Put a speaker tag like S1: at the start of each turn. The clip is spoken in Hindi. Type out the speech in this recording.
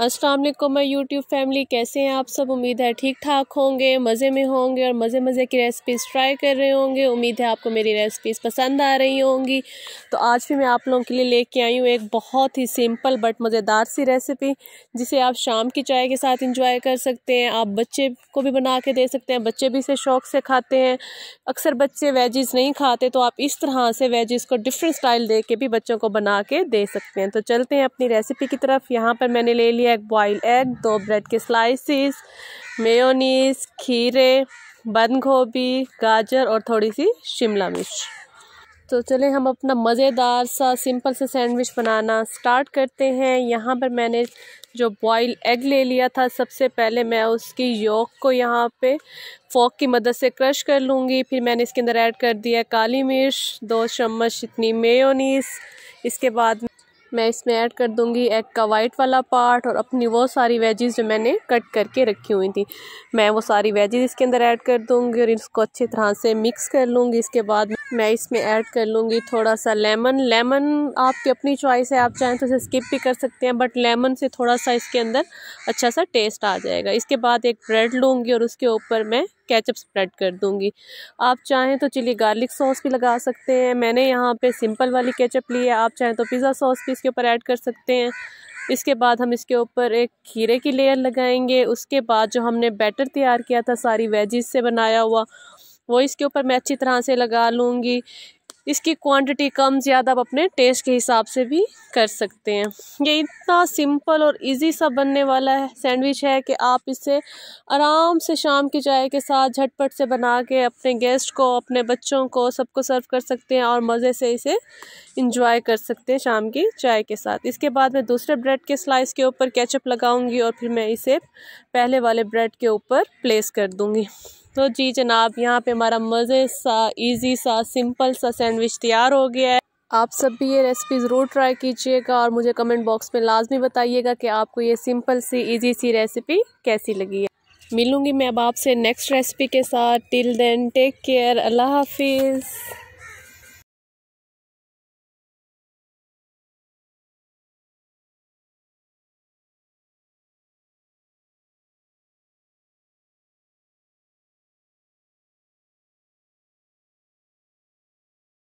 S1: अस्सलाम वालेकुम मैं यूट्यूब फैमिली कैसे हैं आप सब उम्मीद है ठीक ठाक होंगे मज़े में होंगे और मज़े मज़े की रेसिपीज़ ट्राई कर रहे होंगे उम्मीद है आपको मेरी रेसिपीज़ पसंद आ रही होंगी तो आज भी मैं आप लोगों के लिए लेके आई हूँ एक बहुत ही सिंपल बट मज़ेदार सी रेसिपी जिसे आप शाम की चाय के साथ इंजॉय कर सकते हैं आप बच्चे को भी बना के दे सकते हैं बच्चे भी इसे शौक़ से खाते हैं अक्सर बच्चे वेजेस नहीं खाते तो आप इस तरह से वेजेस को डिफरेंट स्टाइल दे के भी बच्चों को बना के दे सकते हैं तो चलते हैं अपनी रेसिपी की तरफ यहाँ पर मैंने ले लिया लिए एक बॉयल एग दो ब्रेड के स्लाइसिस मेयोनीस खीरे बंद गोभी गाजर और थोड़ी सी शिमला मिर्च तो चले हम अपना मज़ेदार सा सिंपल सा सैंडविच बनाना स्टार्ट करते हैं यहाँ पर मैंने जो बॉयल एग ले लिया था सबसे पहले मैं उसकी योक को यहाँ पे फोक की मदद से क्रश कर लूँगी फिर मैंने इसके अंदर ऐड कर दिया काली मिर्च दो चम्मच इतनी मेयोनीस इसके बाद मैं इसमें ऐड कर दूँगी एग का वाइट वाला पार्ट और अपनी वो सारी वेजेस जो मैंने कट करके रखी हुई थी मैं वो सारी वेजेस इसके अंदर ऐड कर दूँगी और इसको अच्छी तरह से मिक्स कर लूँगी इसके बाद मैं इसमें ऐड कर लूँगी थोड़ा सा लेमन लेमन आपकी अपनी चॉइस है आप चाहें तो इसे स्किप भी कर सकते हैं बट लेमन से थोड़ा सा इसके अंदर अच्छा सा टेस्ट आ जाएगा इसके बाद एक ब्रेड लूँगी और उसके ऊपर मैं केचप स्प्रेड कर दूँगी आप चाहें तो चिली गार्लिक सॉस भी लगा सकते हैं मैंने यहाँ पर सिंपल वाली केचप ली है आप चाहें तो पिज़्ज़ा सॉस भी इसके ऊपर ऐड कर सकते हैं इसके बाद हम इसके ऊपर एक खीरे की लेयर लगाएंगे उसके बाद जो हमने बैटर तैयार किया था सारी वेजिस से बनाया हुआ वो इसके ऊपर मैं अच्छी तरह से लगा लूँगी इसकी क्वांटिटी कम ज़्यादा आप अपने टेस्ट के हिसाब से भी कर सकते हैं ये इतना सिंपल और इजी सा बनने वाला है सैंडविच है कि आप इसे आराम से शाम की चाय के साथ झटपट से बना के अपने गेस्ट को अपने बच्चों को सबको सर्व कर सकते हैं और मज़े से इसे इंजॉय कर सकते हैं शाम की चाय के साथ इसके बाद मैं दूसरे ब्रेड के स्लाइस के ऊपर कैचअप लगाऊँगी और फिर मैं इसे पहले वाले ब्रेड के ऊपर प्लेस कर दूँगी तो जी जनाब यहाँ पे हमारा मज़े सा इजी सा सिंपल सा सैंडविच तैयार हो गया है आप सब भी ये रेसिपी ज़रूर ट्राई कीजिएगा और मुझे कमेंट बॉक्स में लाजमी बताइएगा कि आपको ये सिंपल सी इजी सी रेसिपी कैसी लगी है मिलूँगी मैं अब आपसे नेक्स्ट रेसिपी के साथ टिल देन टेक केयर अल्लाह हाफिज़